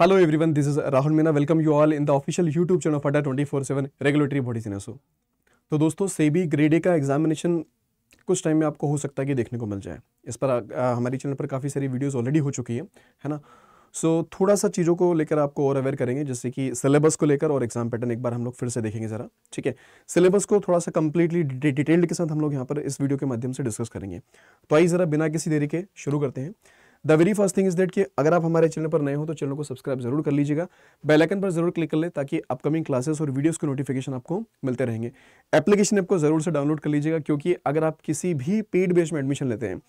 Hello this is Rahul Meena welcome you all in the official YouTube channel of Adda twenty four seven regulatory bodies in एसो तो दोस्तों SEBI grade ए का examination कुछ time में आपको हो सकता है कि देखने को मिल जाए इस पर आ, हमारी चैनल पर काफ़ी सारी वीडियोज ऑलरेडी हो चुकी है है ना सो so, थोड़ा सा चीज़ों को लेकर आपको और अवेयर करेंगे जैसे कि सिलेबस को लेकर और एग्जाम पैटर्न एक बार हम लोग फिर से देखेंगे ज़रा ठीक है सिलेबस को थोड़ा सा कंप्लीटली डिटेल्ड के साथ हम लोग यहाँ पर इस वीडियो के माध्यम से डिस्कस करेंगे तो आइए ज़रा बिना किसी देरी के शुरू करते हैं the very first thing is that कि अगर आप हमारे चैनल पर नए हो तो चैनल को सब्सक्राइब जरूर कर लीजिएगा बेलाइकन पर जरूर क्लिक कर लें ताकि अपकमिंग क्लासेस और वीडियोज़ के नोटिफिकेशन आपको मिलते रहेंगे एप्लीकेशन आपको जरूर से डाउनलोड कर लीजिएगा क्योंकि अगर आप किसी भी पेड बेस में एडमिशन लेते हैं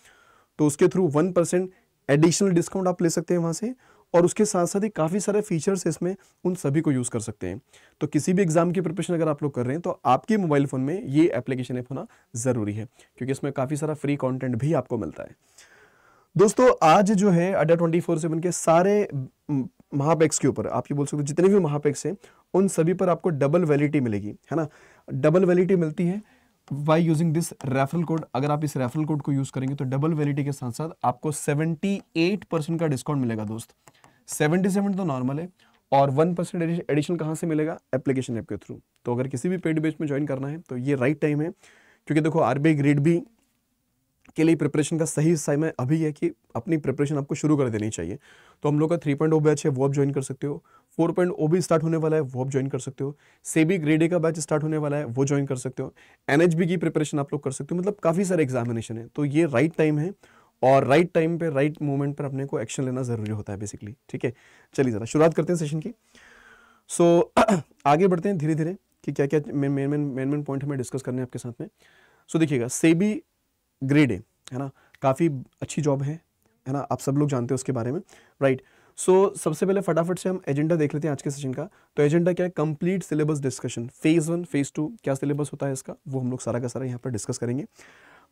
तो उसके through one percent additional discount आप ले सकते हैं वहाँ से और उसके साथ साथ ही काफ़ी सारे फीचर्स इसमें उन सभी को यूज़ कर सकते हैं तो किसी भी एग्ज़ाम की प्रिपरेशन अगर आप लोग कर रहे हैं तो आपके मोबाइल फ़ोन में ये एप्लीकेशन ऐप होना ज़रूरी है क्योंकि इसमें काफ़ी सारा फ्री कॉन्टेंट भी आपको मिलता है दोस्तों आज जो है अड्डा ट्वेंटी फोर सेवन के सारे महापैक्स के ऊपर आप ये बोल सकते हो जितने भी महापैक्स हैं उन सभी पर आपको डबल वैलिडिटी मिलेगी है ना डबल वैलिडिटी मिलती है by using this referral code अगर आप इस रेफरल कोड को यूज करेंगे तो डबल वैलिडिटी के साथ साथ आपको 78 परसेंट का डिस्काउंट मिलेगा दोस्त 77 तो नॉर्मल है और 1 परसेंट एडिशन कहाँ से मिलेगा एप्लीकेशन ऐप के थ्रू तो अगर किसी भी पेड बेच में ज्वाइन करना है तो ये राइट टाइम है क्योंकि देखो आर बी ग्रेड भी के लिए प्रिपरेशन का सही समय अभी है कि अपनी प्रिपरेशन आपको शुरू कर देनी चाहिए तो हम लोग का थ्री पॉइंट ओ बैच है वो आप ज्वाइन कर सकते हो फोर पॉइंट ओ भी स्टार्ट होने वाला है वो आप ज्वाइन कर सकते हो सेबी ग्रेड ए का बैच स्टार्ट होने वाला है वो ज्वाइन कर सकते हो एन की प्रिपरेशन आप लोग कर सकते हो मतलब काफ़ी सारे एग्जामिनेशन है तो ये राइट टाइम है और राइट टाइम पे राइट मोमेंट पर अपने को एक्शन लेना ज़रूरी होता है बेसिकली ठीक है चलिए ज़रा शुरुआत करते हैं सेशन की सो so, आगे बढ़ते हैं धीरे धीरे कि क्या क्या main main main main point हमें डिस्कस करने हैं आपके साथ में सो so, देखिएगा सेबी ग्रेड ए है ना काफ़ी अच्छी जॉब है है ना आप सब लोग जानते हैं उसके बारे में राइट right. सो so, सबसे पहले फटाफट से हम एजेंडा देख लेते हैं आज के सेशन का तो एजेंडा क्या है complete syllabus discussion phase one phase two क्या सिलेबस होता है इसका वो हम लोग सारा का सारा यहाँ पर डिस्कस करेंगे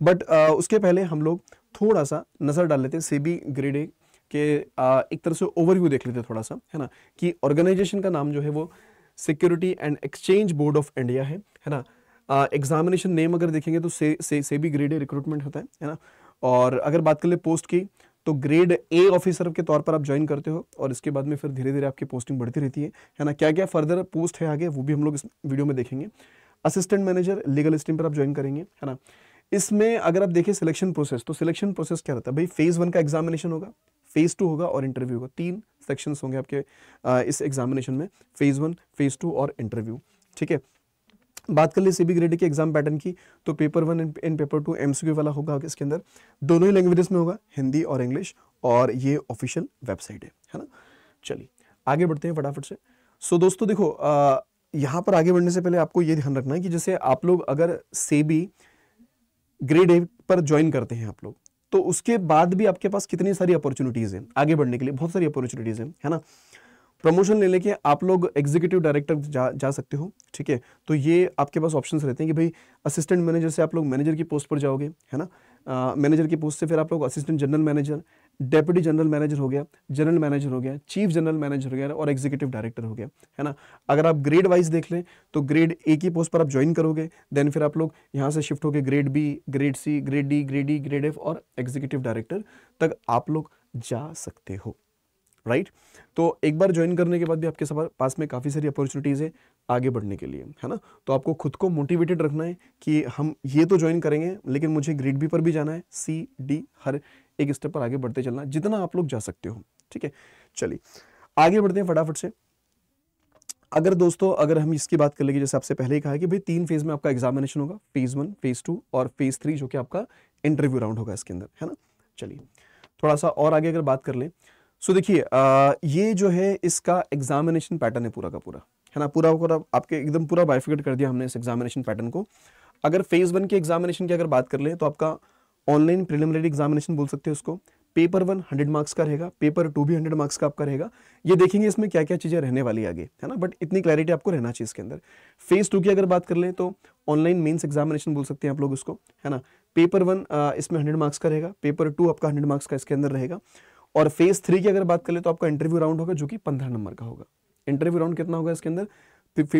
बट uh, उसके पहले हम लोग थोड़ा सा नज़र डाल लेते हैं सेबी ग्रेड ए के uh, एक तरह से ओवरव्यू देख लेते हैं थोड़ा सा है ना कि ऑर्गेनाइजेशन का नाम जो है वो security and exchange board of India है है ना एग्जामिनेशन नेम अगर देखेंगे तो से से, से भी ग्रेड ए रिक्रूटमेंट होता है है ना और अगर बात कर ले पोस्ट की तो ग्रेड ए ऑफिसर के तौर पर आप ज्वाइन करते हो और इसके बाद में फिर धीरे धीरे आपकी पोस्टिंग बढ़ती रहती है है ना क्या क्या फर्दर पोस्ट है आगे वो भी हम लोग इस वीडियो में देखेंगे असिस्टेंट मैनेजर लीगल स्टीम पर आप ज्वाइन करेंगे है ना इसमें अगर आप देखें सिलेक्शन प्रोसेस तो सिलेक्शन प्रोसेस क्या रहता है भाई फेज़ वन का एग्जामिनेशन होगा फेज़ टू होगा और इंटरव्यू होगा तीन सेक्शंस होंगे आपके इस एग्जामिनेशन में फेज़ वन फेज़ टू और इंटरव्यू ठीक है बात कर ली सी बी ग्रेड के एग्जाम पैटर्न की तो paper one and paper two MCQ वाला होगा इसके अंदर दोनों ही लैंग्वेजेस में होगा हिंदी और इंग्लिश और ये ऑफिशियल वेबसाइट है है ना चलिए आगे बढ़ते हैं फटाफट से सो दोस्तों देखो आ, यहाँ पर आगे बढ़ने से पहले आपको ये ध्यान रखना है कि जैसे आप लोग अगर बी ग्रेड ए पर ज्वाइन करते हैं आप लोग तो उसके बाद भी आपके पास कितनी सारी अपॉर्चुनिटीज़ हैं आगे बढ़ने के लिए बहुत सारी अपॉर्चुनिटीज़ हैं है ना प्रमोशन लेने के आप लोग एग्जीक्यूटिव डायरेक्टर जा जा सकते हो ठीक है तो ये आपके पास ऑप्शन रहते हैं कि भाई असिस्टेंट मैनेजर से आप लोग मैनेजर की पोस्ट पर जाओगे है ना मैनेजर की पोस्ट से फिर आप लोग assistant general manager deputy general manager हो गया जनरल मैनेजर हो गया चीफ जनरल मैनेजर हो गया और एग्जीक्यूटिव डायरेक्टर हो गया है ना अगर आप ग्रेड वाइज देख लें तो ग्रेड ए की पोस्ट पर आप ज्वाइन करोगे देन फिर आप लोग यहाँ से शिफ्ट होकर grade B grade C grade D grade E grade F और एग्जीक्यूटिव डायरेक्टर तक आप लोग जा सकते हो राइट तो एक बार ज्वाइन करने के बाद भी आपके पास में काफ़ी सारी अपॉर्चुनिटीज़ है आगे बढ़ने के लिए है ना तो आपको खुद को मोटिवेटेड रखना है कि हम ये तो ज्वाइन करेंगे लेकिन मुझे ग्रेड बी पर भी जाना है सी डी हर एक स्टेप पर आगे बढ़ते चलना जितना आप लोग जा सकते हो ठीक है चलिए आगे बढ़ते हैं फटाफट से अगर दोस्तों अगर हम इसकी बात कर लेंगे जैसे आपसे पहले ही कहा कि भाई तीन फेज में आपका एग्जामिनेशन होगा फेज वन फेज टू और फेज थ्री जो कि आपका इंटरव्यू राउंड होगा इसके अंदर है ना चलिए थोड़ा सा और आगे अगर बात कर लें सो देखिए ये जो है इसका एग्जामिनेशन पैटर्न है पूरा का पूरा है ना पूरा पूरा आपके एकदम पूरा बाइफिकेट कर दिया हमने इस एग्जामिनेशन पैटर्न को अगर फेज़ वन के एग्जामिनेशन की अगर बात कर लें तो आपका ऑनलाइन प्रिलिमिनरी एग्जामिनेशन बोल सकते हैं उसको पेपर वन हंड्रेड मार्क्स का रहेगा पेपर टू भी हंड्रेड मार्क्स का आपका रहेगा ये देखेंगे इसमें क्या क्या चीज़ें रहने वाली आगे है ना बट इतनी क्लैरिटी आपको रहना चाहिए इसके अंदर फेज़ टू की अगर बात कर लें तो ऑनलाइन मेन्स एग्जामिनेशन बोल सकते हैं आप लोग उसको है ना पेपर वन इसमें हंड्रेड मार्क्स का रहेगा पेपर टू आपका हंड्रेड मार्क्स का इसके अंदर रहेगा और फेज थ्री की अगर बात कर ले तो आपका इंटरव्यू राउंड होगा जो कि पंद्रह नंबर का होगा इंटरव्यू राउंड कितना होगा इसके अंदर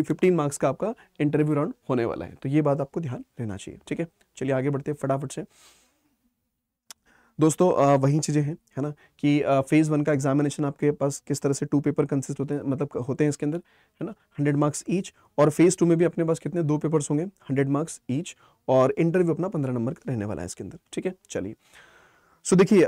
फिफ्टीन मार्क्स का आपका इंटरव्यू राउंड होने वाला है तो ये बात आपको ध्यान लेना चाहिए ठीक है चलिए आगे बढ़ते हैं फटाफट से दोस्तों वही चीज़ें हैं है ना कि फेज़ वन का एग्जामिनेशन आपके पास किस तरह से टू पेपर कंसिस्ट होते हैं मतलब होते हैं इसके अंदर है ना हंड्रेड मार्क्स ईच और फेज़ टू में भी अपने पास कितने दो पेपर्स होंगे हंड्रेड मार्क्स ईच और इंटरव्यू अपना पंद्रह नंबर का रहने वाला है इसके अंदर ठीक है चलिए सो देखिए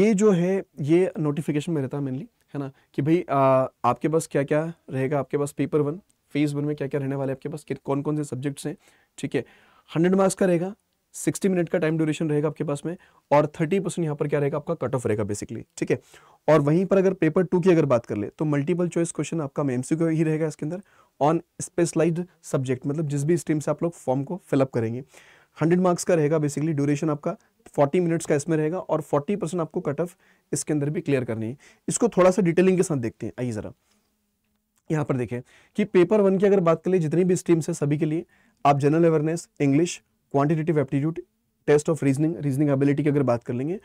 ये जो है ये नोटिफिकेशन में रहता है मेनली है ना कि भाई आपके पास क्या क्या रहेगा आपके पास पेपर वन फेज वन में क्या क्या रहने वाले आपके पास कौन कौन से सब्जेक्ट्स हैं ठीक है हंड्रेड मार्क्स का रहेगा सिक्सटी मिनट का टाइम ड्यूरेशन रहेगा आपके पास में और थर्टी परसेंट यहाँ पर क्या रहेगा आपका कट ऑफ रहेगा बेसिकली ठीक है और वहीं पर अगर पेपर टू की अगर बात कर ले तो मल्टीपल चॉइस क्वेश्चन आपका एम ही रहेगा इसके अंदर ऑन स्पेशलाइज सब्जेक्ट मतलब जिस भी स्ट्रीम से आप लोग फॉर्म को फिलअप करेंगे हंड्रेड मार्क्स का रहेगा बेसिकली ड्यूरेशन आपका फोर्टी मिनट्स का इसमें रहेगा और फोर्टी परसेंट आपको कट ऑफ इसके अंदर भी क्लियर करनी है इसको थोड़ा सा डिटेलिंग के साथ देखते हैं आइए ज़रा यहाँ पर देखें कि पेपर वन की अगर बात करें जितनी भी स्ट्रीम्स है सभी के लिए आप general awareness English quantitative aptitude test of reasoning reasoning ability की अगर बात कर लेंगे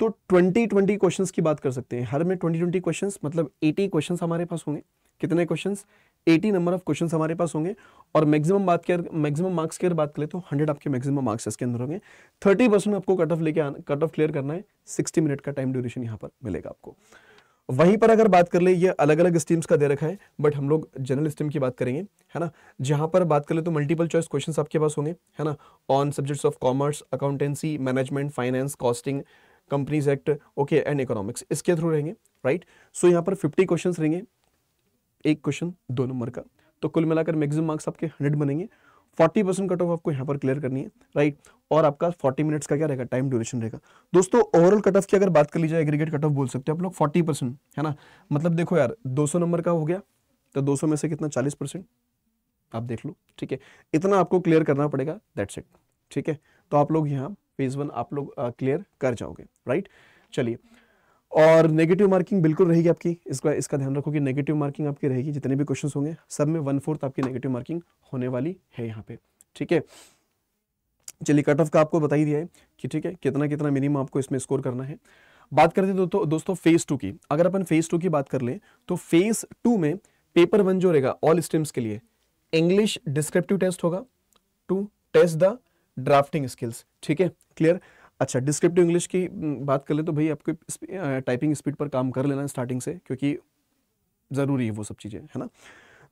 तो 20 20 क्वेश्चंस की बात कर सकते हैं हर में 20 20 क्वेश्चंस मतलब 80 क्वेश्चंस हमारे पास होंगे कितने क्वेश्चंस 80 नंबर ऑफ क्वेश्चंस हमारे पास होंगे और मैक्सिमम बात कर मैक्सिमम मार्क्स की बात करें तो 100 आपके मैक्सिमम मार्क्स इसके अंदर होंगे 30 परसेंट आपको कट ऑफ लेके कट ऑफ क्लियर करना है सिक्सटी मिनट का टाइम ड्यूरेशन यहाँ पर मिलेगा आपको वहीं पर अगर बात कर ले ये अलग अलग स्टीम्स का दे रखा है बट हम लोग जनरल स्ट्रीम की बात करेंगे है ना जहाँ पर बात कर ले तो मल्टीपल चॉइस क्वेश्चंस आपके पास होंगे है ना on subjects of commerce accountancy management finance costing companies act okay and economics इसके थ्रू रहेंगे राइट सो यहाँ पर फिफ्टी क्वेश्चन रहेंगे एक क्वेश्चन दो नंबर का तो कुल मिलाकर मैक्सिमम मार्क्स आपके हंड्रेड बनेंगे फोर्टी परसेंट कट ऑफ आपको यहाँ पर क्लियर करनी है राइट और आपका फोर्टी मिनट्स का क्या रहेगा टाइम ड्यूरेशन रहेगा दोस्तों ओवरऑल कट ऑफ की अगर बात कर ली जाए एग्रीगेट कट ऑफ बोल सकते हैं आप लोग फोर्टी परसेंट है ना मतलब देखो यार दो सौ नंबर का हो गया तो दो सौ में से कितना चालीस परसेंट आप देख लो ठीक है इतना आपको क्लियर करना पड़ेगा दैट्स इट ठीक है तो आप लोग यहाँ फेज वन आप लोग क्लियर uh, कर जाओगे राइट चलिए और नेगेटिव मार्किंग बिल्कुल रहेगी आपकी इसका इसका ध्यान रखो कि नेगेटिव मार्किंग आपकी रहेगी जितने भी क्वेश्चंस होंगे सब में वन फोर्थ आपकी नेगेटिव मार्किंग होने वाली है यहाँ पे ठीक है चलिए कट ऑफ का आपको बता ही दिया है कि ठीक है कितना कितना मिनिमम आपको इसमें स्कोर करना है बात करते हैं दोस्तों दोस्तों फेज टू की अगर अपन फेज टू की बात कर लें तो फेज टू में पेपर वन जो रहेगा ऑल स्ट्रीम्स के लिए इंग्लिश डिस्क्रिप्टिव टेस्ट होगा to test the drafting skills ठीक है क्लियर अच्छा डिस्क्रिप्टिव इंग्लिश की हम्म, बात कर ले तो भाई आपको टाइपिंग स्पीड पर काम कर लेना स्टार्टिंग से क्योंकि ज़रूरी है वो सब चीज़ें है ना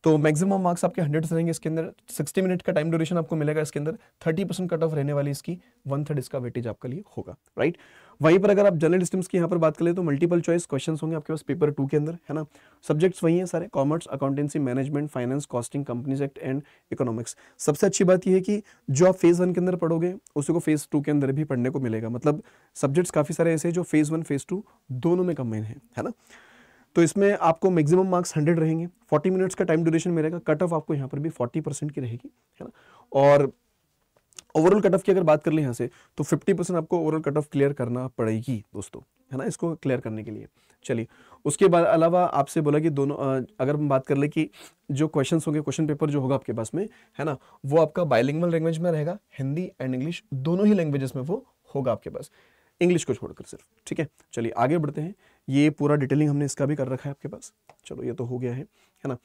तो मैक्सिमम मार्क्स आपके हंड्रेड रहेंगे इसके अंदर सिक्सटी मिनट का टाइम ड्यूरेशन आपको मिलेगा इसके अंदर थर्टी परसेंट कट ऑफ रहने वाली इसकी वन थर्ड इसका वेटेज आपके लिए होगा राइट वहीं पर अगर आप जनरल स्टीम्स की यहाँ पर बात करें तो मल्टीपल चॉइस क्वेश्चन होंगे आपके पास पेपर टू के अंदर है ना सब्जेक्ट्स वही हैं सारे commerce accountancy management finance costing companies act and economics सबसे अच्छी बात यह है कि जो आप फेज़ वन के अंदर पढ़ोगे उसी को फेज़ टू के अंदर भी पढ़ने को मिलेगा मतलब सब्जेक्ट्स काफ़ी सारे ऐसे जो फेज़ वन फेज़ टू दोनों में कंबाइन है, है ना तो इसमें आपको मैक्सिमम मार्क्स हंड्रेड रहेंगे फोर्टी मिनट्स का टाइम ड्यूरेशन मिलेगा कट ऑफ आपको यहाँ पर भी फोर्टी परसेंट की रहेगी है ना और ओवरऑल कट ऑफ की अगर बात कर ले यहाँ से तो फिफ्टी परसेंट आपको ओवरऑल कट ऑफ क्लियर करना पड़ेगी दोस्तों है ना इसको क्लियर करने के लिए चलिए उसके बाद अलावा आपसे बोला कि दोनों अगर हम बात कर ले कि जो क्वेश्चन होंगे क्वेश्चन पेपर जो होगा आपके पास में है ना वो आपका बायलिंगल लैंग्वेज में रहेगा हिंदी एंड इंग्लिश दोनों ही लैंग्वेजेस में वो होगा आपके पास इंग्लिश को छोड़कर सिर्फ ठीक है चलिए आगे बढ़ते हैं ये पूरा डिटेलिंग हमने इसका भी कर रखा है आपके पास चलो ये तो हो गया है है ना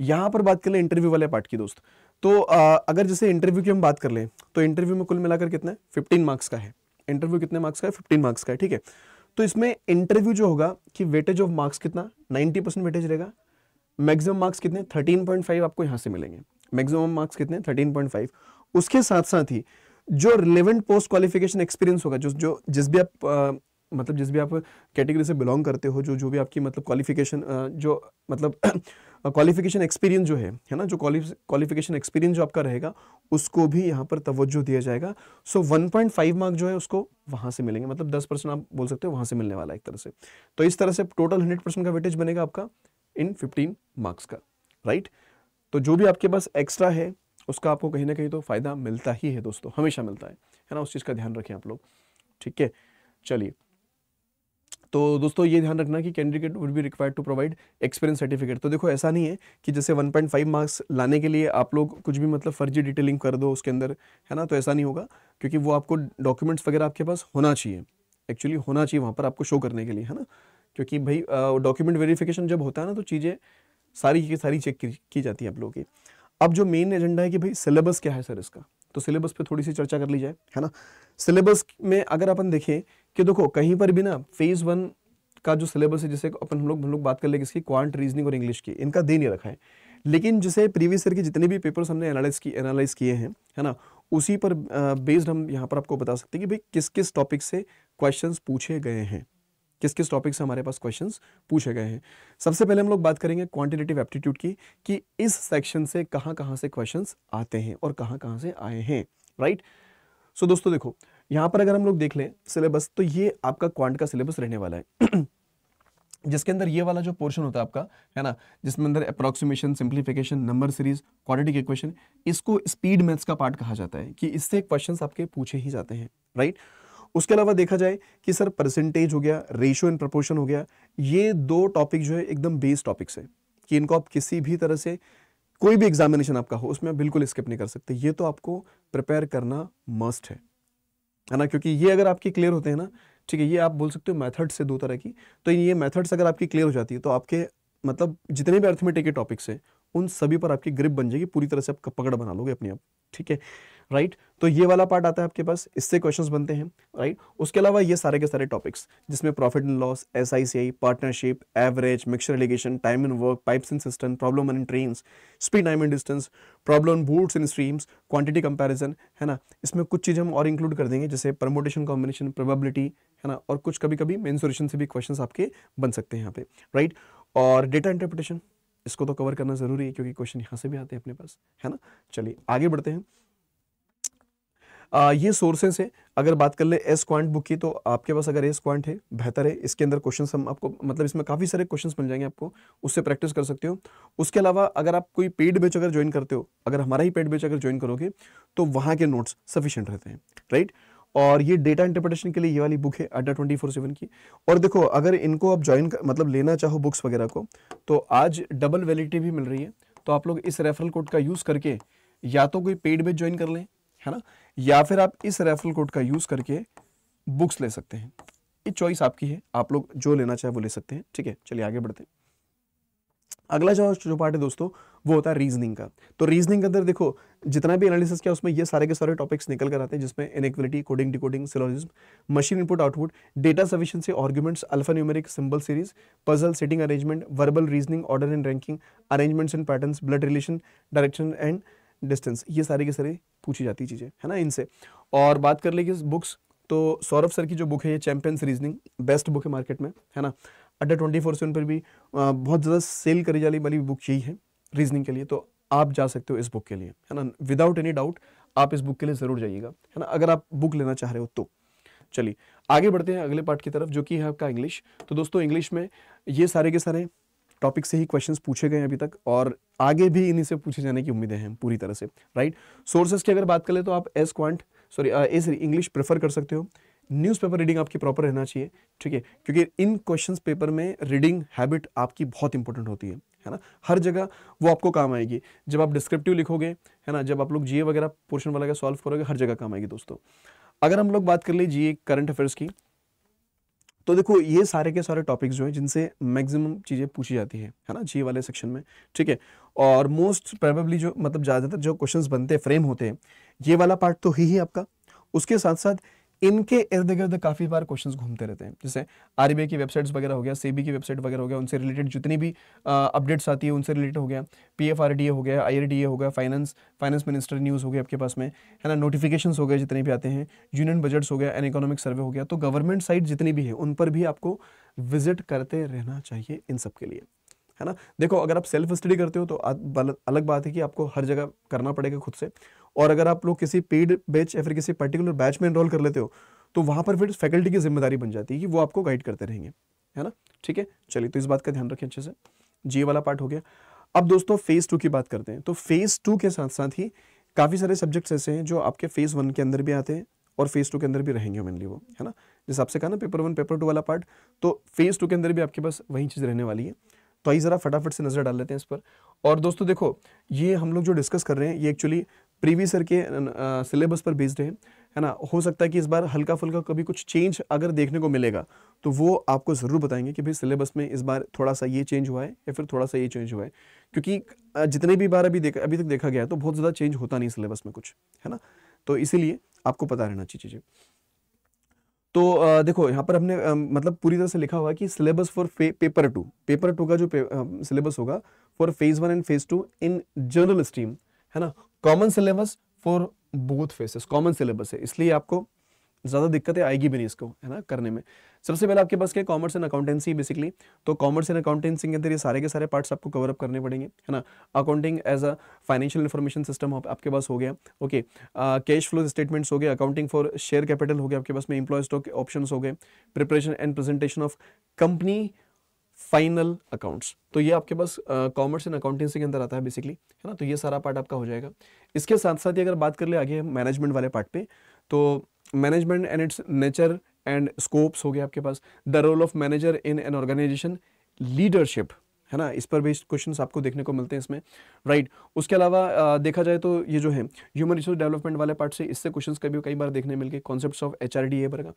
यहाँ पर बात कर लें इंटरव्यू वाले पार्ट की दोस्त तो आ, अगर जैसे इंटरव्यू की हम बात कर लें तो इंटरव्यू में कुल मिलाकर कितना है फिफ्टीन मार्क्स का है इंटरव्यू कितने मार्क्स का है फिफ्टीन मार्क्स का है ठीक है तो इसमें इंटरव्यू जो होगा कि वेटेज ऑफ मार्क्स कितना नाइन्टी परसेंट वेटेज रहेगा मैक्सिमम मार्क्स कितने थर्टीन पॉइंट फाइव आपको यहाँ से मिलेंगे मैक्सिमम मार्क्स कितने थर्टीन पॉइंट फाइव उसके साथ साथ ही जो रिलेवेंट पोस्ट क्वालिफिकेशन एक्सपीरियंस होगा जो जो जिस भी आप मतलब जिस भी आप कैटेगरी से बिलोंग करते हो जो जो भी आपकी मतलब क्वालिफिकेशन जो मतलब क्वालिफिकेशन एक्सपीरियंस जो है है ना जो क्वालिफिकेशन एक्सपीरियंस जो आपका रहेगा उसको भी यहाँ पर तवज्जो दिया जाएगा so one point five mark जो है उसको वहाँ से मिलेंगे मतलब दस परसेंट आप बोल सकते हो वहाँ से मिलने वाला एक तरह से तो इस तरह से टोटल हंड्रेड परसेंट का वेटेज बनेगा आपका इन फिफ्टीन मार्क्स का राइट तो जो भी आपके पास एक्स्ट्रा है उसका आपको कहीं ना कहीं तो फ़ायदा मिलता ही है दोस्तों हमेशा मिलता है है ना उस चीज़ का ध्यान रखें आप लोग ठीक है चलिए तो दोस्तों ये ध्यान रखना कि candidate would be required to provide experience certificate तो देखो ऐसा नहीं है कि जैसे 1.5 मार्क्स लाने के लिए आप लोग कुछ भी मतलब फर्जी डिटेलिंग कर दो उसके अंदर है ना तो ऐसा नहीं होगा क्योंकि वो आपको डॉक्यूमेंट्स वगैरह आपके पास होना चाहिए एक्चुअली होना चाहिए वहाँ पर आपको शो करने के लिए है ना क्योंकि भाई डॉक्यूमेंट वेरीफिकेशन जब होता है ना तो चीज़ें सारी की सारी चेक की जाती है आप लोगों की अब जो मेन एजेंडा है कि भाई सिलेबस क्या है सर इसका तो सिलेबस पे थोड़ी सी चर्चा कर ली जाए है ना सिलेबस में अगर अपन देखें कि देखो कहीं पर भी ना फेज़ वन का जो सिलेबस है जिसे अपन हम लोग हम लोग बात कर लेंगे इसकी क्वांट रीजनिंग और इंग्लिश की इनका दे नहीं रखा है लेकिन जिसे प्रीवियस ईयर के जितने भी पेपर्स हमने एनालाइज की एनालाइज किए हैं है ना उसी पर बेस्ड हम यहाँ पर आपको बता सकते हैं कि भाई किस किस टॉपिक से क्वेश्चन पूछे गए हैं किस किस टॉपिक से हमारे पास क्वेश्चंस पूछे गए हैं सबसे पहले हम लोग बात करेंगे क्वांटिटेटिव एप्टीट्यूड की कि इस सेक्शन से कहां कहां से क्वेश्चंस आते हैं और कहां कहां से आए हैं राइट सो so, दोस्तों देखो यहाँ पर अगर हम लोग देख लें सिलेबस तो ये आपका क्वांट का सिलेबस रहने वाला है जिसके अंदर ये वाला जो पोर्शन होता है आपका है ना जिसमें अंदर approximation simplification number series quadratic equation इसको स्पीड मैथ्स का पार्ट कहा जाता है कि इससे क्वेश्चन आपके पूछे ही जाते हैं राइट उसके अलावा देखा जाए कि सर परसेंटेज हो गया रेशियो एंड प्रपोर्शन हो गया ये दो टॉपिक जो है एकदम बेस टॉपिक्स है कि इनको आप किसी भी तरह से कोई भी एग्जामिनेशन आपका हो उसमें बिल्कुल स्किप नहीं कर सकते ये तो आपको प्रिपेयर करना मस्ट है है ना क्योंकि ये अगर आपके क्लियर होते हैं ना ठीक है ये आप बोल सकते हो मैथड्स से दो तरह की तो ये मैथड्स अगर आपकी क्लियर हो जाती है तो आपके मतलब जितने भी अर्थमेटिक के टॉपिक्स हैं उन सभी पर आपकी ग्रिप बन जाएगी पूरी तरह से आप पकड़ बना लोगे अपने आप ठीक है राइट तो ये वाला पार्ट आता है आपके पास इससे क्वेश्चंस बनते हैं राइट उसके अलावा ये सारे के सारे टॉपिक्स जिसमें profit and loss S partnership average mixture alligation time and work pipes and cistern problem in train speed time and distance problem boats and streams quantity comparison है ना इसमें कुछ चीज़ हम और इंक्लूड कर देंगे जैसे प्रमोटेशन कॉम्बिनेशन प्रोबेबिलिटी है ना और कुछ कभी कभी मेन्सोरेशन से भी क्वेश्चन आपके बन सकते हैं यहाँ पे राइट और डेटा इंटरप्रिटेशन इसको तो कवर करना ज़रूरी है क्योंकि क्वेश्चन यहाँ से भी आते हैं अपने पास है ना चलिए आगे बढ़ते हैं आ, ये सोर्सेस हैं अगर बात कर ले एस क्वांट बुक की तो आपके पास अगर एस क्वांट है बेहतर है इसके अंदर क्वेश्चन हम आपको मतलब इसमें काफ़ी सारे क्वेश्चन मिल जाएंगे आपको उससे प्रैक्टिस कर सकते हो उसके अलावा अगर आप कोई पेड बेच अगर ज्वाइन करते हो अगर हमारा ही पेड बेच अगर ज्वाइन करोगे तो वहाँ के नोट्स सफिशेंट रहते हैं राइट और ये डेटा इंटरप्रिटेशन के लिए ये वाली बुक है अड्डा ट्वेंटी फोर सेवन की और देखो अगर इनको आप ज्वाइन मतलब लेना चाहो बुक्स वगैरह को तो आज डबल वैलिडिटी भी मिल रही है तो आप लोग इस रेफरल कोड का यूज़ करके या तो कोई पेड बेच ज्वाइन कर लें है ना या फिर आप इस रेफरल कोड का यूज़ करके बुक्स ले सकते हैं ये चॉइस आपकी है आप लोग जो लेना चाहे वो ले सकते हैं ठीक है चलिए आगे बढ़ते हैं अगला जो जो पार्ट है दोस्तों वो होता है रीजनिंग का तो रीजनिंग के अंदर देखो जितना भी एनालिसिस किया उसमें ये सारे के सारे टॉपिक्स निकल कर आते हैं जिसमें inequality coding decoding syllogism machine input output data sufficiency arguments numeric symbol series puzzle sitting arrangement verbal reasoning order and ranking arrangements and pattern blood relation direction and distance ये सारे के सारे पूछी जाती चीज़ें है ना इनसे और बात कर लेगी बुक्स तो सौरभ सर की जो बुक है ये चैम्पियंस रीजनिंग बेस्ट बुक है मार्केट में है ना अड्डे ट्वेंटी फोर सेवन पर भी बहुत ज़्यादा सेल करी जाने वाली बुक यही है रीजनिंग के लिए तो आप जा सकते हो इस बुक के लिए है ना विदाउट एनी डाउट आप इस बुक के लिए ज़रूर जाइएगा है ना अगर आप बुक लेना चाह रहे हो तो चलिए आगे बढ़ते हैं अगले पार्ट की तरफ जो कि है आपका इंग्लिश तो दोस्तों इंग्लिश में ये सारे के सारे टॉपिक से ही क्वेश्चंस पूछे गए अभी तक और आगे भी इन्हीं से पूछे जाने की उम्मीदें हैं पूरी तरह से राइट सोर्सेज की अगर बात करें तो आप S quant sorry S English prefer कर सकते हो न्यूज़पेपर रीडिंग आपकी प्रॉपर रहना चाहिए ठीक है क्योंकि इन क्वेश्चन पेपर में रीडिंग हैबिट आपकी बहुत इंपॉर्टेंट होती है है ना हर जगह वो आपको काम आएगी जब आप डिस्क्रिप्टिव लिखोगे है ना जब आप लोग जीए वगैरह पोर्शन वगैरह सॉल्व करोगे हर जगह काम आएगी दोस्तों अगर हम लोग बात कर ले जीए करंट अफेयर्स की तो देखो ये सारे के सारे टॉपिक्स जो है जिनसे मैक्सिमम चीज़ें पूछी जाती है है ना जी वाले सेक्शन में ठीक है और मोस्ट प्रोबेबली जो मतलब ज़्यादातर जो क्वेश्चंस बनते हैं फ्रेम होते हैं ये वाला पार्ट तो ही है आपका उसके साथ साथ इनके इर्द गिर्द काफ़ी बार क्वेश्चंस घूमते रहते हैं जैसे आर e की वेबसाइट्स वगैरह हो गया सेबी की वेबसाइट वगैरह हो गया उनसे रिलेटेड जितनी भी अपडेट्स आती है उनसे रिलेटेड हो गया पी हो गया आई हो गया फाइनेंस फाइनेंस मिनिस्टर न्यूज़ हो गया आपके पास में है ना नोटिफिकेशन हो गए जितने भी आते हैं यूनियन बजट्स हो गया एन इकोनॉमिक सर्वे हो गया तो गवर्नमेंट साइट जितनी भी है उन पर भी आपको विजिट करते रहना चाहिए इन सब के लिए है ना देखो अगर आप सेल्फ स्टडी करते हो तो अलग बात है कि आपको हर जगह करना पड़ेगा खुद से और अगर आप लोग किसी पेड बैच या फिर किसी पर्टिकुलर बैच में इनरोल कर लेते हो तो वहां पर फिर फैकल्टी की जिम्मेदारी बन जाती है कि वो आपको गाइड करते रहेंगे है ना ठीक है चलिए तो इस बात का ध्यान रखें अच्छे से जी वाला पार्ट हो गया अब दोस्तों फेज़ टू की बात करते हैं तो फेज़ टू के साथ साथ ही काफ़ी सारे सब्जेक्ट्स ऐसे हैं जो आपके फेज़ वन के अंदर भी आते हैं और फेज़ टू के अंदर भी रहेंगे मेनली वो है ना जैसे आपसे कहा ना पेपर वन पेपर टू वाला पार्ट तो फेज़ टू के अंदर भी आपके पास वही चीज़ रहने वाली है तो आई ज़रा फटाफट से नज़र डाल लेते हैं इस पर और दोस्तों देखो ये हम लोग जो डिस्कस कर रहे हैं ये एक्चुअली प्रीवियस ईयर के सिलेबस पर बेस्ड है है ना हो सकता है कि इस बार हल्का फुल्का कभी कुछ चेंज अगर देखने को मिलेगा तो वो आपको ज़रूर बताएंगे कि भाई सिलेबस में इस बार थोड़ा सा ये चेंज हुआ है या फिर थोड़ा सा ये चेंज हुआ है क्योंकि जितने भी बार अभी देखा अभी तक देखा गया है तो बहुत ज़्यादा चेंज होता नहीं सिलेबस में कुछ है ना तो इसीलिए आपको पता रहना चाहिए चीज़ें तो आ, देखो यहाँ पर हमने आ, मतलब पूरी तरह से लिखा हुआ है कि syllabus for paper two paper two का जो सिलेबस होगा for phase one and phase two in general stream है ना common syllabus for both phases common syllabus है इसलिए आपको ज़्यादा दिक्कतें आएगी भी नहीं इसको है ना करने में सबसे पहले आपके पास क्या कॉमर्स एंड अकाउंटेंसी बेसिकली तो कॉमर्स एंड अकाउंटेंसी के अंदर ये सारे के सारे पार्ट्स आपको कवर अप करने पड़ेंगे है ना accounting as a financial information system आपके पास हो गया ओके कैश फ्लो स्टेटमेंट्स हो गए अकाउंटिंग फॉर शेयर कैपिटल हो गया आपके पास में इंप्लॉय स्टॉक ऑप्शन हो गए preparation and presentation of company final accounts तो ये आपके पास कॉमर्स एंड अकाउंटेंसी के अंदर आता है बेसिकली है ना तो ये सारा पार्ट आपका हो जाएगा इसके साथ साथ ही अगर बात कर ले आगे मैनेजमेंट वाले पार्ट पे तो management and its nature and scopes हो गया आपके पास the role of manager in an organisation leadership है ना इस पर भी क्वेश्चन आपको देखने को मिलते हैं इसमें राइट right. उसके अलावा देखा जाए तो ये जो है ह्यूमन रिसोर्स डेवलपमेंट वाले पार्ट से इससे क्वेश्चन कभी कई बार देखने मिल गए concept of H R D ए पर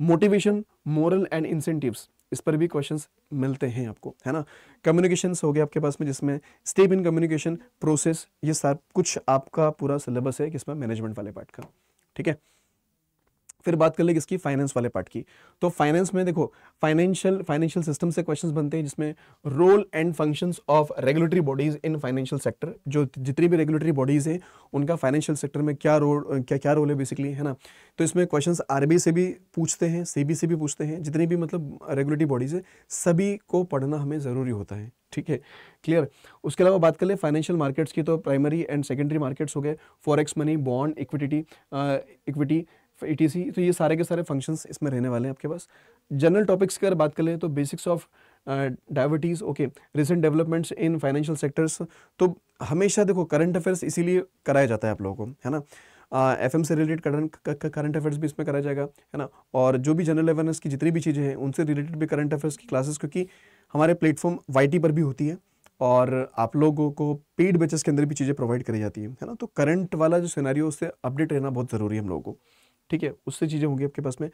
मोटिवेशन मोरल एंड इंसेंटिव्स इस पर भी क्वेश्चंस मिलते हैं आपको है ना कम्युनिकेशन हो गया आपके पास में जिसमें स्टेप इन कम्युनिकेशन प्रोसेस ये सब कुछ आपका पूरा सिलेबस है किसमें मैनेजमेंट वाले पार्ट का ठीक है फिर बात कर लेंगे इसकी फाइनेंस वाले पार्ट की तो फाइनेंस में देखो फाइनेंशियल फाइनेंशियल सिस्टम से क्वेश्चंस बनते हैं जिसमें role and functions of regulatory bodies in financial sector जो जितनी भी रेगुलेटरी बॉडीज हैं उनका फाइनेंशियल सेक्टर में क्या रोल क्या क्या रोल है बेसिकली है ना तो इसमें क्वेश्चन आर से भी पूछते हैं सी से भी पूछते हैं जितनी भी मतलब रेगुलेटरी बॉडीज है सभी को पढ़ना हमें ज़रूरी होता है ठीक है क्लियर उसके अलावा बात कर ले फाइनेंशियल मार्केट्स की तो प्राइमरी एंड सेकेंडरी मार्केट्स हो गए forex money bond equity equity ई तो ये सारे के सारे फंक्शंस इसमें रहने वाले हैं आपके पास जनरल टॉपिक्स की अगर बात कर लें तो basics of diabetes okay recent developments in financial sectors तो हमेशा देखो करंट अफेयर्स इसीलिए कराया जाता है आप लोगों को है ना एफ uh, से रिलेटेड करंट करंट अफेयर्स भी इसमें कराया जाएगा है ना और जो भी जनरल अवेयरनेस की जितनी भी चीज़ें हैं उनसे रिलेटेड भी करंट अफेयर्स की क्लासेस क्योंकि हमारे प्लेटफॉर्म वाई पर भी होती है और आप लोगों को पेड बेचेस के अंदर भी चीज़ें प्रोवाइड करी जाती है है ना तो करंट वाला जो सिनारी उससे अपडेट रहना बहुत ज़रूरी है हम लोगों को ठीक है उससे चीज़ें होंगी आपके पास में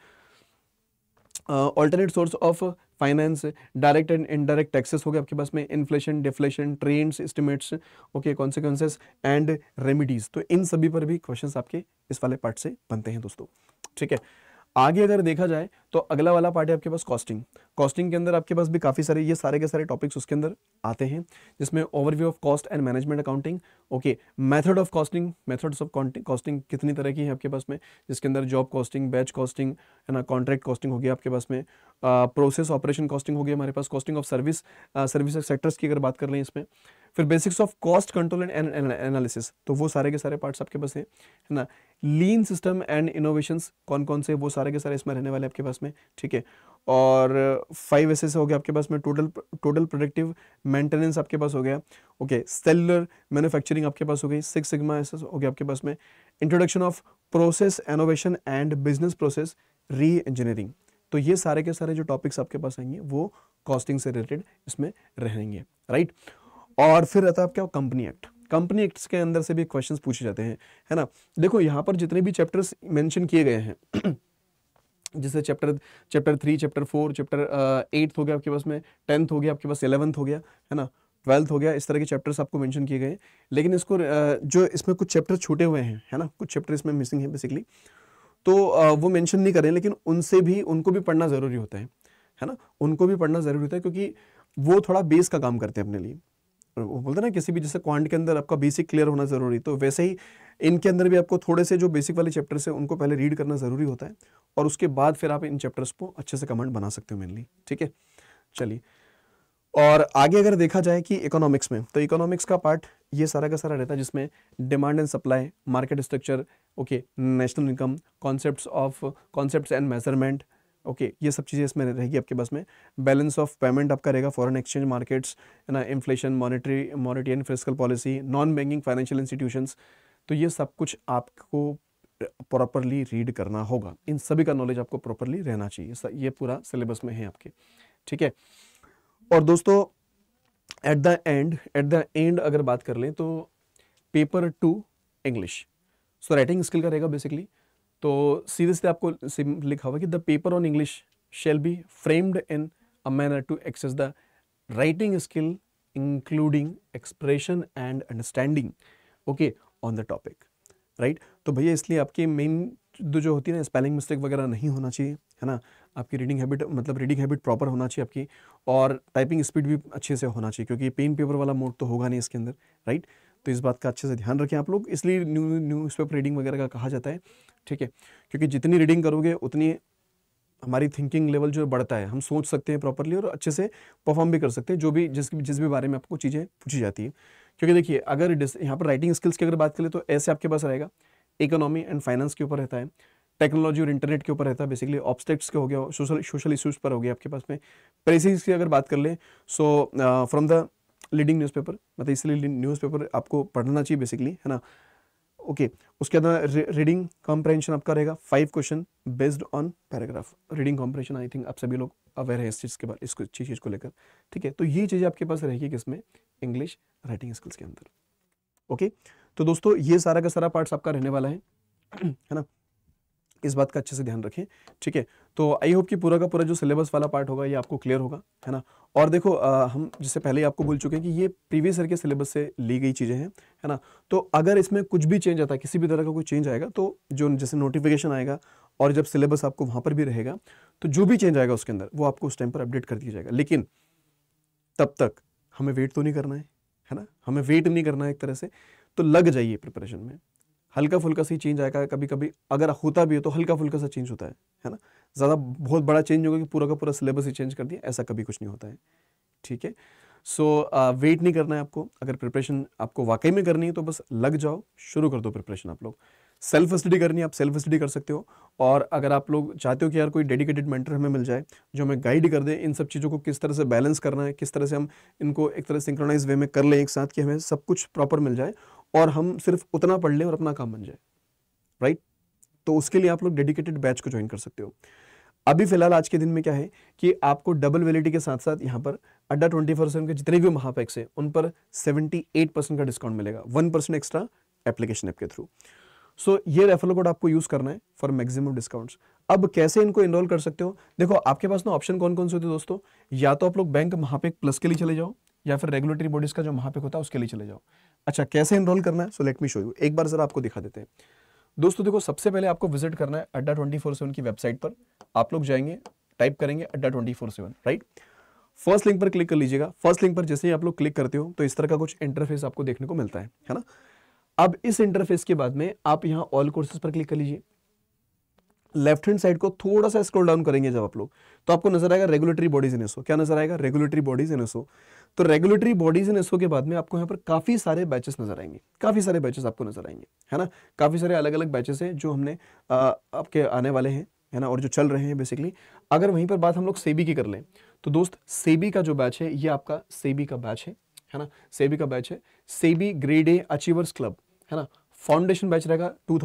alternate source of finance direct and indirect taxes हो गए आपके पास में inflation deflation trends estimates okay consequences and remedies तो इन सभी पर भी क्वेश्चंस आपके इस वाले पार्ट से बनते हैं दोस्तों ठीक है आगे अगर देखा जाए तो अगला वाला पार्ट है आपके पास कॉस्टिंग कॉस्टिंग के अंदर आपके पास भी काफ़ी सारे ये सारे के सारे टॉपिक्स उसके अंदर आते हैं जिसमें overview of cost and management accounting okay method of costing methods of costing कितनी तरह की है आपके पास में जिसके अंदर जॉब कॉस्टिंग बैच कॉस्टिंग है ना कॉन्ट्रैक्ट कॉस्टिंग होगी आपके पास में प्रोसेस ऑपरेशन कॉस्टिंग होगी हमारे पास costing of service service sectors की अगर बात कर लें इसमें फिर basics of cost control and analysis तो वो सारे के सारे पार्ट्स आपके पास हैं है ना लीन सिस्टम एंड इनोवेशन कौन कौन से वो सारे के सारे इसमें रहने वाले आपके पास में ठीक है और फाइव एस एस हो गया आपके पास में टोटल टोटल प्रोडक्टिव मेंटेनेंस आपके पास हो गया ओके सेलुलर मैन्युफैक्चरिंग आपके पास हो गई सिक्स सिग्मा एस एस हो गया आपके पास में introduction of process innovation and business process reengineering तो ये सारे के सारे जो टॉपिक्स आपके पास आएंगे वो कॉस्टिंग से रिलेटेड इसमें रहेंगे राइट और फिर रहता है आपका कंपनी एक्ट कंपनी एक्ट के अंदर से भी क्वेश्चंस पूछे जाते हैं है ना देखो यहाँ पर जितने भी चैप्टर्स मेंशन किए गए हैं जैसे chapter chapter three chapter four chapter eighth हो गया आपके पास में टेंथ हो गया आपके पास एलेवंथ हो गया है ना ट्वेल्थ हो गया इस तरह के चैप्टर्स आपको मैंशन किए गए लेकिन इसको uh, जो इसमें कुछ चैप्टर छूटे हुए हैं है ना कुछ चैप्टर इसमें मिसिंग है बेसिकली तो uh, वो मैंशन नहीं करें लेकिन उनसे भी उनको भी पढ़ना ज़रूरी होता है है ना उनको भी पढ़ना ज़रूरी होता है क्योंकि वो थोड़ा बेस का काम करते हैं अपने लिए वो बोलते ना किसी भी जैसे क्वांट के अंदर आपका बेसिक क्लियर होना ज़रूरी तो वैसे ही इनके अंदर भी आपको थोड़े से जो बेसिक वाले चैप्टर्स है उनको पहले रीड करना ज़रूरी होता है और उसके बाद फिर आप इन चैप्टर्स को अच्छे से कमेंट बना सकते हो मेनली ठीक है चलिए और आगे अगर देखा जाए कि इकोनॉमिक्स में तो इकोनॉमिक्स का पार्ट ये सारा का सारा रहता है जिसमें demand and supply market structure okay national income concepts of concepts and measurement okay ये सब चीज़ें इसमें रहेगी आपके पास में बैलेंस ऑफ पेमेंट आपका रहेगा फॉरेन एक्सचेंज मार्केट्स है ना inflation monetary monetary and physical policy non banking financial institutions तो ये सब कुछ आपको प्रॉपरली रीड करना होगा इन सभी का नॉलेज आपको प्रॉपरली रहना चाहिए ये पूरा सिलेबस में है आपके ठीक है और दोस्तों at the end at the end अगर बात कर लें तो paper two English so writing skill का रहेगा बेसिकली तो सीधे सीधे आपको लिखा हुआ कि the paper on English shall be framed in a manner to assess the writing skill including expression and understanding okay on the topic right तो भैया इसलिए आपकी मेन जो होती है ना स्पेलिंग मिस्टेक वगैरह नहीं होना चाहिए है ना आपकी रीडिंग हैबिट मतलब रीडिंग हैबिट प्रॉपर होना चाहिए आपकी और टाइपिंग स्पीड भी अच्छे से होना चाहिए क्योंकि पेन पेपर वाला मोड तो होगा नहीं इसके अंदर राइट right? तो इस बात का अच्छे से ध्यान रखें आप लोग इसलिए न्यू न्यूज़ पेपर रीडिंग वगैरह का कहा जाता है ठीक है क्योंकि जितनी रीडिंग करोगे उतनी हमारी थिंकिंग लेवल जो बढ़ता है हम सोच सकते हैं प्रॉपरली और अच्छे से परफॉर्म भी कर सकते हैं जो भी जिस जिस भी बारे में आपको चीज़ें पूछी जाती है क्योंकि देखिए अगर यहाँ पर राइटिंग स्किल्स की अगर बात करें तो ऐसे आपके पास रहेगा इकोनॉमी एंड फाइनेंस के ऊपर रहता है टेक्नोलॉजी और इंटरनेट के ऊपर रहता है बेसिकली ऑब्स्टेक्ट्स के हो गया सोशल सोशल इश्यूज़ पर हो गया आपके पास में प्रेसिस की अगर बात कर लें so from the leading newspaper मतलब इसलिए न्यूज़पेपर आपको पढ़ना चाहिए बेसिकली है ना ओके okay, उसके अंदर रीडिंग कॉम्प्रेंशन आपका रहेगा five question based on paragraph reading comprehension I think आप सभी लोग अवेयर है इस चीज़ के बाद इसको चीज़ को लेकर ठीक है तो ये चीज़ें आपके पास रहेगी किसमें इंग्लिश राइटिंग स्किल्स के अंदर ओके okay? तो दोस्तों ये सारा का सारा पार्ट्स आपका रहने वाला है है ना इस बात का अच्छे से ध्यान रखें ठीक है तो आई होप कि पूरा का पूरा जो सिलेबस वाला पार्ट होगा ये आपको क्लियर होगा है ना और देखो आ, हम जिससे पहले ही आपको बोल चुके हैं कि ये प्रीवियस ईयर के सिलेबस से ली गई चीज़ें हैं है ना तो अगर इसमें कुछ भी चेंज आता है किसी भी तरह का कोई चेंज आएगा तो जो जैसे नोटिफिकेशन आएगा और जब सिलेबस आपको वहाँ पर भी रहेगा तो जो भी चेंज आएगा उसके अंदर वो आपको उस टाइम पर अपडेट कर दिया जाएगा लेकिन तब तक हमें वेट तो नहीं करना है है ना हमें वेट नहीं करना है एक तरह से तो लग जाइए प्रिपरेशन में हल्का फुल्का सी चेंज आएगा कभी कभी अगर होता भी हो तो हल्का फुल्का सा चेंज होता है है ना ज़्यादा बहुत बड़ा चेंज होगा कि पूरा का पूरा सिलेबस ही चेंज कर दिया ऐसा कभी कुछ नहीं होता है ठीक है सो so, वेट नहीं करना है आपको अगर प्रिपरेशन आपको वाकई में करनी है तो बस लग जाओ शुरू कर दो प्रिपरेशन आप लोग सेल्फ स्टडी करनी है आप सेल्फ स्टडी कर सकते हो और अगर आप लोग चाहते हो कि यार कोई डेडिकेटेड मेंटर हमें मिल जाए जो हमें गाइड कर दे इन सब चीज़ों को किस तरह से बैलेंस करना है किस तरह से हम इनको एक तरह सिंक्रोनाइज वे में कर लें एक साथ कि हमें सब कुछ प्रॉपर मिल जाए और हम सिर्फ उतना पढ़ लें और अपना काम बन जाए राइट तो उसके लिए आप लोग डेडिकेटेड बैच को ज्वाइन कर सकते हो अभी फिलहाल आज के दिन में क्या है कि आपको डबल वैलिडिटी के साथ साथ यहाँ पर अड्डा ट्वेंटी परसेंट के जितने भी महापैक्स हैं उन पर सेवेंटी एट परसेंट का डिस्काउंट मिलेगा one percent extra application app के थ्रू सो so, ये रेफरल कोड आपको यूज़ करना है फॉर मैक्सिमम डिस्काउंट्स अब कैसे इनको इनरोल कर सकते हो देखो आपके पास ना ऑप्शन कौन कौन से होते हैं दोस्तों या तो आप लोग बैंक महापैक प्लस के लिए चले जाओ या फिर रेगुलेटरी बॉडीज का जो महापिक होता है उसके लिए चले जाओ अच्छा कैसे इनरोल करना है so let me show you एक बार जरा आपको दिखा देते हैं दोस्तों देखो सबसे पहले आपको विजिट करना है अड्डा ट्वेंटी फोर सेवन की वेबसाइट पर आप लोग जाएंगे टाइप करेंगे Adda twenty four seven right first link पर क्लिक कर लीजिएगा फर्स्ट लिंक पर जैसे ही आप लोग क्लिक करते हो तो इस तरह का कुछ इंटरफेस आपको देखने को मिलता है है ना अब इस इंटरफेस के बाद में आप यहाँ ऑल कोर्सेज पर क्लिक कर लीजिए लेफ्ट हैंड साइड को थोड़ा सा स्क्रोल डाउन करेंगे जब आप लोग तो आपको नजर आएगा रेगुलेटरी बॉडीज इन एसओ क्या नजर आएगा रेगुलेटरी बॉडीज इन एसओ तो रेगुलेटरी बॉडीज इन एसओ के बाद में आपको यहाँ पर काफी सारे बैचेस नजर आएंगे काफी सारे बैचेस आपको नजर आएंगे है ना काफी सारे अलग अलग बैचेस हैं जो हमने आ, आपके आने वाले हैं है ना और जो चल रहे हैं बेसिकली अगर वहीं पर बात हम लोग सेबी की कर लें तो दोस्त सेबी का जो बैच है ये आपका सेबी का बैच है है ना सेबी का बैच है SEBI grade A achievers club है ना फाउंडेशन बैच रहेगा टू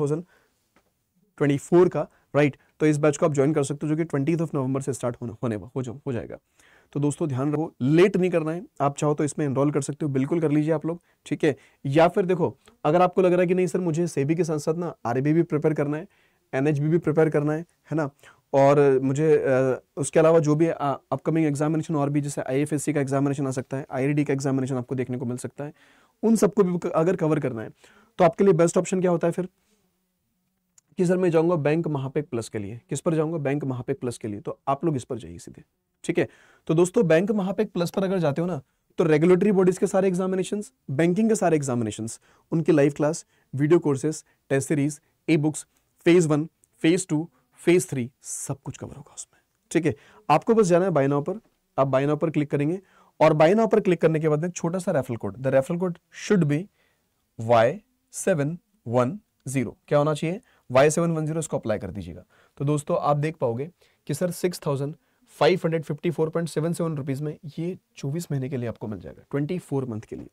का राइट तो इस बैच को आप ज्वाइन कर सकते हो जो कि ट्वेंटी ऑफ नवंबर से स्टार्ट होने होने हो, जा, हो जाएगा तो दोस्तों ध्यान रखो लेट नहीं करना है आप चाहो तो इसमें इनरोल कर सकते हो बिल्कुल कर लीजिए आप लोग ठीक है या फिर देखो अगर आपको लग रहा है कि नहीं सर मुझे सेबी के साथ साथ ना आर भी प्रिपेयर करना है एन भी प्रिपेयर करना है है ना और मुझे उसके अलावा जो भी अपकमिंग एग्जामिनेशन और भी जैसे आई का एग्जामिनेशन आ सकता है आई का एग्जामिनेशन आपको देखने को मिल सकता है उन सबको भी अगर कवर करना है तो आपके लिए बेस्ट ऑप्शन क्या होता है फिर कि सर मैं जाऊंगा बैंक महापेक प्लस के लिए किस पर जाऊंगा बैंक महापेक प्लस के लिए तो आप लोग इस पर जाइए सीधे ठीक है तो दोस्तों बैंक महापेक प्लस पर अगर जाते हो ना तो रेगुलेटरी बॉडीज के सारे एग्जामिनेशन बैंकिंग के सारे एग्जामिनेशन उनकी live class video courses test series e books phase one phase two phase three सब कुछ कवर होगा उसमें ठीक है आपको बस जाना है बाइनाव पर आप बाइनाव पर क्लिक करेंगे और बाइनाव पर क्लिक करने के बाद में छोटा सा referral code the referral code should be Y seven one zero क्या होना चाहिए वाई सेवन वन जीरो इसको अप्लाई कर दीजिएगा तो दोस्तों आप देख पाओगे कि sir six thousand five hundred fifty four point seven seven rupees में ये चौबीस महीने के लिए आपको मिल जाएगा ट्वेंटी फोर मंथ के लिए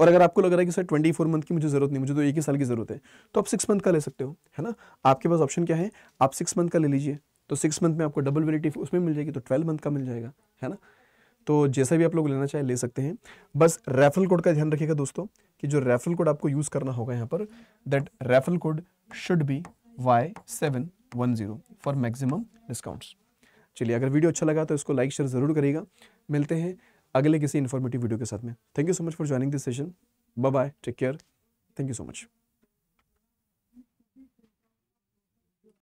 और अगर आपको लग रहा है कि सर ट्वेंटी फोर मंथ की मुझे जरूरत नहीं मुझे तो एक ही साल की जरूरत है तो आप सिक्स मंथ का ले सकते हो है ना आपके पास ऑप्शन क्या है आप सिक्स मंथ का ले लीजिए तो सिक्स मंथ में आपको डबल वेरिटी उसमें मिल जाएगी तो ट्वेल्व मंथ का मिल जाएगा है ना तो जैसा भी आप लोग लेना चाहें ले सकते हैं बस रेफरल कोड का ध्यान रखिएगा दोस्तों कि जो रेफरल कोड आपको यूज़ करना होगा यहाँ पर that referral code should be Y seven one zero for maximum discounts चलिए अगर वीडियो अच्छा लगा तो इसको लाइक शेयर ज़रूर करिएगा मिलते हैं अगले किसी इन्फॉर्मेटिव वीडियो के साथ में thank you so much for joining this session bye bye take care thank you so much